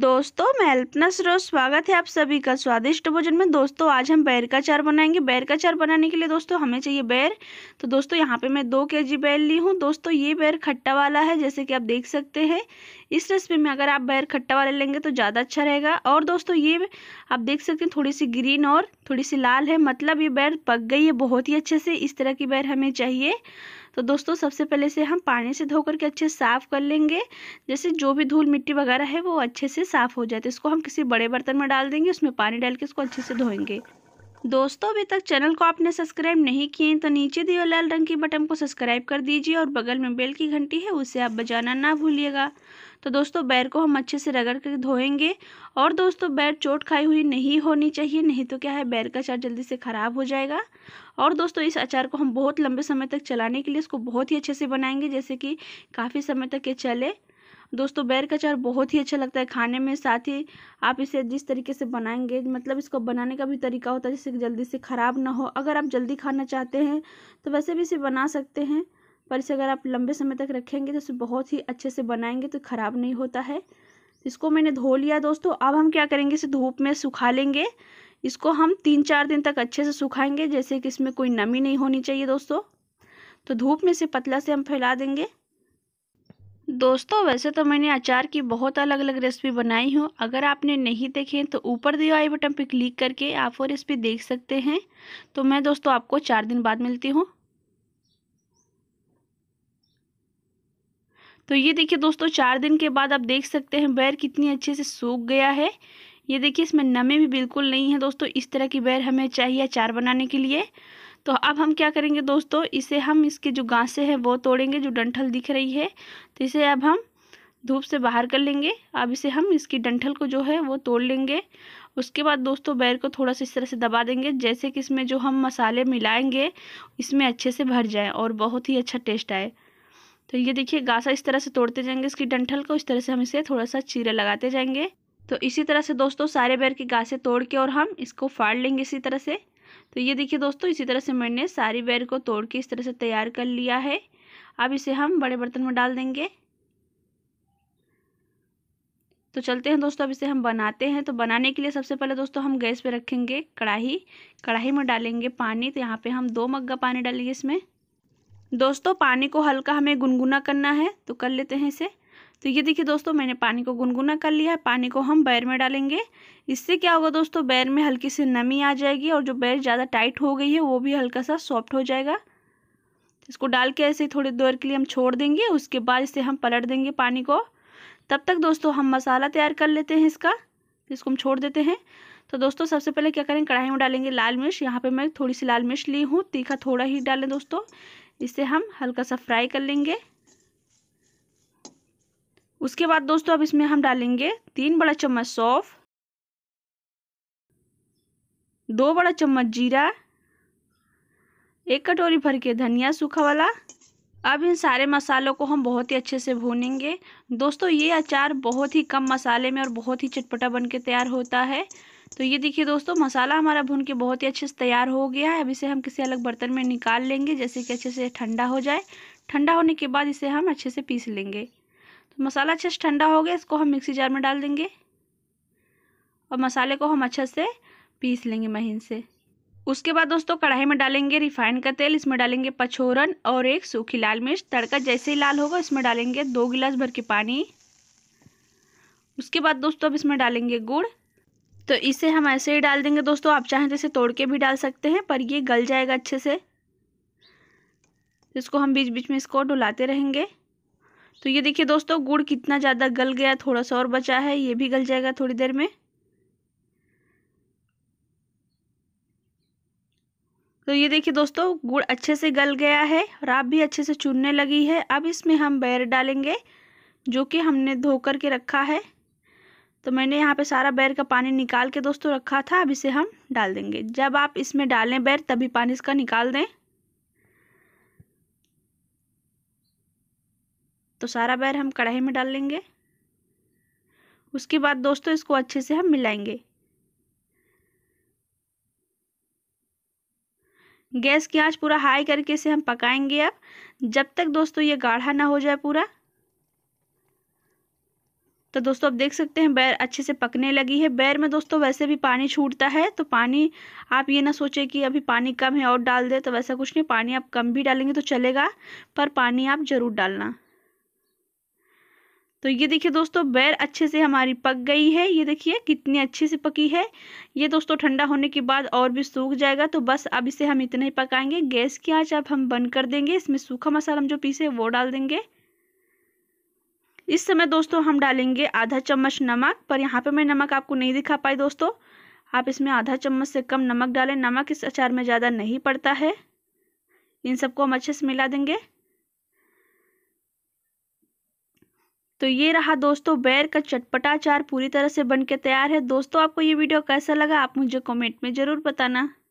दोस्तों मैं अल्पना सरोज स्वागत है आप सभी का स्वादिष्ट भोजन में दोस्तों आज हम बैर का चार बनाएंगे बैर का चार बनाने के लिए दोस्तों हमें चाहिए बैर तो दोस्तों यहाँ पे मैं दो के जी बैर ली हूँ दोस्तों ये बैर खट्टा वाला है जैसे कि आप देख सकते हैं इस रेसिपी में अगर आप बैर खट्टा वाला लेंगे तो ज़्यादा अच्छा रहेगा और दोस्तों ये आप देख सकते हैं थोड़ी सी ग्रीन और थोड़ी सी लाल है मतलब ये बैर पक गई है बहुत ही अच्छे से इस तरह की बैर हमें चाहिए तो दोस्तों सबसे पहले से हम पानी से धो के अच्छे से साफ़ कर लेंगे जैसे जो भी धूल मिट्टी वगैरह है वो अच्छे से साफ़ हो जाए तो इसको हम किसी बड़े बर्तन में डाल देंगे उसमें पानी डाल के इसको अच्छे से धोएंगे दोस्तों अभी तक चैनल को आपने सब्सक्राइब नहीं किए हैं तो नीचे दिए लाल रंग की बटन को सब्सक्राइब कर दीजिए और बगल में बेल की घंटी है उसे आप बजाना ना भूलिएगा तो दोस्तों बैर को हम अच्छे से रगड़ कर धोएंगे और दोस्तों बैर चोट खाई हुई नहीं होनी चाहिए नहीं तो क्या है बैर का अचार जल्दी से ख़राब हो जाएगा और दोस्तों इस अचार को हम बहुत लंबे समय तक चलाने के लिए इसको बहुत ही अच्छे से बनाएंगे जैसे कि काफ़ी समय तक ये चले दोस्तों बैर का अचार बहुत ही अच्छा लगता है खाने में साथ ही आप इसे जिस तरीके से बनाएंगे मतलब इसको बनाने का भी तरीका होता है जिससे जल्दी से ख़राब ना हो अगर आप जल्दी खाना चाहते हैं तो वैसे भी इसे बना सकते हैं पर इसे अगर आप लंबे समय तक रखेंगे तो इसे बहुत ही अच्छे से बनाएंगे तो ख़राब नहीं होता है इसको मैंने धो लिया दोस्तों अब हम क्या करेंगे इसे धूप में सुखा लेंगे इसको हम तीन चार दिन तक अच्छे से सुखाएंगे जैसे कि इसमें कोई नमी नहीं होनी चाहिए दोस्तों तो धूप में इसे पतला से हम फैला देंगे दोस्तों वैसे तो मैंने अचार की बहुत अलग अलग रेसिपी बनाई हूँ अगर आपने नहीं देखे तो ऊपर दिए आई बटन पर क्लिक करके आप वो रेसिपी देख सकते हैं तो मैं दोस्तों आपको चार दिन बाद मिलती हूँ तो ये देखिए दोस्तों चार दिन के बाद आप देख सकते हैं बैर कितनी अच्छे से सूख गया है ये देखिए इसमें नमी भी बिल्कुल नहीं है दोस्तों इस तरह की बैर हमें चाहिए अचार बनाने के लिए तो अब हम क्या करेंगे दोस्तों इसे हम इसके जो गांसे हैं वो तोड़ेंगे जो डंठल दिख रही है तो इसे अब हम धूप से बाहर कर लेंगे अब इसे हम इसकी डंठल को जो है वो तोड़ लेंगे उसके बाद दोस्तों बैर को थोड़ा सा इस तरह से दबा देंगे जैसे कि इसमें जो हम मसाले मिलाएंगे इसमें अच्छे से भर जाए और बहुत ही अच्छा टेस्ट आए तो ये देखिए गासा इस तरह से तोड़ते जाएंगे इसकी डंठल को इस तरह से हम इसे थोड़ा सा चीरा लगाते जाएंगे तो इसी तरह से दोस्तों सारे बैर की गासे तोड़ के और हम इसको फाड़ लेंगे इसी तरह से तो ये देखिए दोस्तों इसी तरह से मैंने सारी बैर को तोड़ के इस तरह से तैयार कर लिया है अब इसे हम बड़े बर्तन में डाल देंगे तो चलते हैं दोस्तों अब इसे हम बनाते हैं तो बनाने के लिए सबसे पहले दोस्तों हम गैस पे रखेंगे कढ़ाई कढ़ाई में डालेंगे पानी तो यहाँ पे हम दो मग्गा पानी डालेंगे इसमें दोस्तों पानी को हल्का हमें गुनगुना करना है तो कर लेते हैं इसे तो ये देखिए दोस्तों मैंने पानी को गुनगुना कर लिया है पानी को हम बैर में डालेंगे इससे क्या होगा दोस्तों बैर में हल्की सी नमी आ जाएगी और जो बैर ज़्यादा टाइट हो गई है वो भी हल्का सा सॉफ्ट हो जाएगा तो इसको डाल के ऐसे थोड़ी देर के लिए हम छोड़ देंगे उसके बाद इसे हम पलट देंगे पानी को तब तक दोस्तों हम मसाला तैयार कर लेते हैं इसका इसको हम छोड़ देते हैं तो दोस्तों सबसे पहले क्या करें कढ़ाई में डालेंगे लाल मिर्च यहाँ पे मैं थोड़ी सी लाल मिर्च ली हूँ तीखा थोड़ा ही डालें दोस्तों इसे हम हल्का सा फ्राई कर लेंगे उसके बाद दोस्तों अब इसमें हम डालेंगे तीन बड़ा चम्मच सौफ दो बड़ा चम्मच जीरा एक कटोरी भर के धनिया सूखा वाला अब इन सारे मसालों को हम बहुत ही अच्छे से भूनेंगे दोस्तों ये अचार बहुत ही कम मसाले में और बहुत ही चटपटा बन के तैयार होता है तो ये देखिए दोस्तों मसाला हमारा भून के बहुत ही अच्छे से तैयार हो गया है अब इसे हम किसी अलग बर्तन में निकाल लेंगे जैसे कि अच्छे से ठंडा हो जाए ठंडा होने के बाद इसे हम अच्छे से पीस लेंगे तो मसाला अच्छे से ठंडा हो गया इसको हम मिक्सी जार में डाल देंगे और मसाले को हम अच्छे से पीस लेंगे महीन से उसके बाद दोस्तों कढ़ाई में डालेंगे रिफाइंड का तेल इसमें डालेंगे पछोरन और एक सूखी लाल मिर्च तड़का जैसे ही लाल होगा इसमें डालेंगे दो गिलास भर के पानी उसके बाद दोस्तों अब इसमें डालेंगे गुड़ तो इसे हम ऐसे ही डाल देंगे दोस्तों आप चाहें तो इसे तोड़ के भी डाल सकते हैं पर ये गल जाएगा अच्छे से इसको हम बीच बीच में इसको डुलाते रहेंगे तो ये देखिए दोस्तों गुड़ कितना ज़्यादा गल गया थोड़ा सा और बचा है ये भी गल जाएगा थोड़ी देर में तो ये देखिए दोस्तों गुड़ अच्छे से गल गया है और आप भी अच्छे से चुनने लगी है अब इसमें हम बैर डालेंगे जो कि हमने धो कर के रखा है तो मैंने यहाँ पे सारा बैर का पानी निकाल के दोस्तों रखा था अब इसे हम डाल देंगे जब आप इसमें डालें बैर तभी पानी इसका निकाल दें तो सारा बैर हम कढ़ाई में डाल लेंगे उसके बाद दोस्तों इसको अच्छे से हम मिलाएंगे गैस की आंच पूरा हाई करके इसे हम पकाएंगे अब जब तक दोस्तों ये गाढ़ा ना हो जाए पूरा तो दोस्तों आप देख सकते हैं बैर अच्छे से पकने लगी है बैर में दोस्तों वैसे भी पानी छूटता है तो पानी आप ये ना सोचें कि अभी पानी कम है और डाल दे तो वैसा कुछ नहीं पानी आप कम भी डालेंगे तो चलेगा पर पानी आप ज़रूर डालना तो ये देखिए दोस्तों बैर अच्छे से हमारी पक गई है ये देखिए कितनी अच्छे से पकी है ये दोस्तों ठंडा होने के बाद और भी सूख जाएगा तो बस अब इसे हम इतना ही पकाएंगे गैस की आँच अब हम बंद कर देंगे इसमें सूखा मसाला हम जो पीसे वो डाल देंगे इस समय दोस्तों हम डालेंगे आधा चम्मच नमक पर यहाँ पे मैं नमक आपको नहीं दिखा पाई दोस्तों आप इसमें आधा चम्मच से कम नमक डालें नमक इस अचार में ज़्यादा नहीं पड़ता है इन सबको हम अच्छे से मिला देंगे तो ये रहा दोस्तों बैर का चटपटा अचार पूरी तरह से बनके तैयार है दोस्तों आपको ये वीडियो कैसा लगा आप मुझे कमेंट में ज़रूर बताना